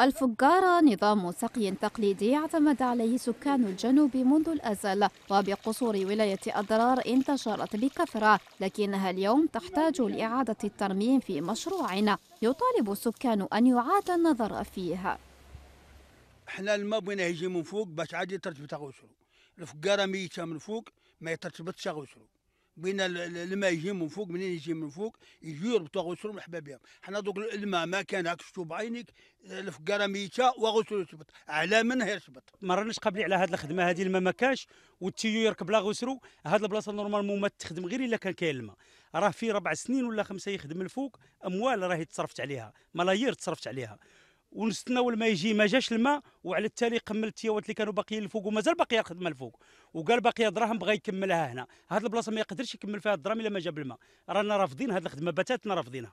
الفجارة نظام سقي تقليدي اعتمد عليه سكان الجنوب منذ الأزل وبقصور ولاية أضرار انتشرت بكثرة لكنها اليوم تحتاج لإعادة الترميم في مشروع يطالب السكان أن يعاد النظر فيه احنا الماء بغينا يجي من فوق باش عادي ترتبط تاع الفجارة ميته من فوق ما يترتبطش تاع بين الماء يجي من فوق منين يجي من فوق يجي يربطوا غسلوا مرحبا بهم حنا دوك الماء ما كان هاك شفتوا بعينك الفقاره ميته وغسلوا يشبط على من يشبط ما راناش قابلين على هذه الخدمه هذه الماء ما كانش والتيو يركب لا غسلوا هذه البلاصه نورمالمون ما تخدم غير الا كان كاين الماء راه في ربع سنين ولا خمسه يخدم الفوق اموال راهي تصرفت عليها ملايير تصرفت عليها ونستناو الماء يجي ما جاش الماء وعلى التالي كمل التياوات اللي كانوا باقيين الفوق ومازال باقيه الخدمه الفوق وقال باقيه دراهم بغى يكملها هنا هاد البلاصه ما يقدرش يكمل فيها الدراهم الا ما جاب الماء رانا رافضين هذه الخدمه بتاتنا رافضينها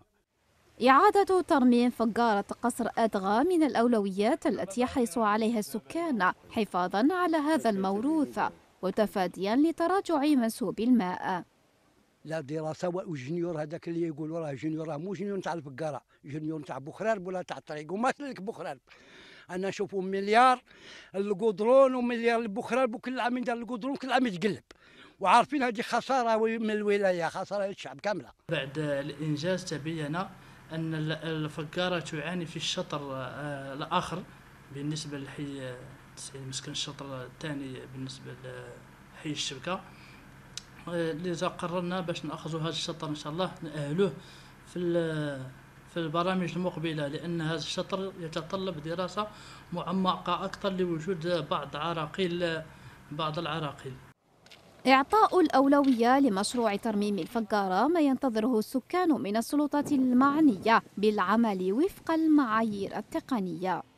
إعادة ترميم فقارة قصر أدغى من الأولويات التي يحرص عليها السكان حفاظا على هذا الموروث وتفاديا لتراجع منسوب الماء لا دراسه والجنيور هذاك اللي يقولوا راه جنيور راه مو جنيور تاع البقره جنيور تاع بوخرارب ولا تاع الطريق وما لك بوخرارب انا نشوفوا مليار القدرون ومليار البوخرارب وكل عام يدار القدرون كل عام يتقلب وعارفين هذه خساره من الولايه خساره للشعب كامله بعد الانجاز تبين ان الفقاره تعاني في الشطر آه، الاخر بالنسبه لحي 90 مسكن الشطر الثاني بالنسبه لحي الشبكه آه، اللي قررنا باش ناخذوا هذا الشطر ان شاء الله ناهلوه في في البرامج المقبلة لأن هذا الشطر يتطلب دراسة معمقة أكثر لوجود بعض عراقيل بعض العراقيل إعطاء الأولوية لمشروع ترميم الفقارة ما ينتظره السكان من السلطات المعنية بالعمل وفق المعايير التقنية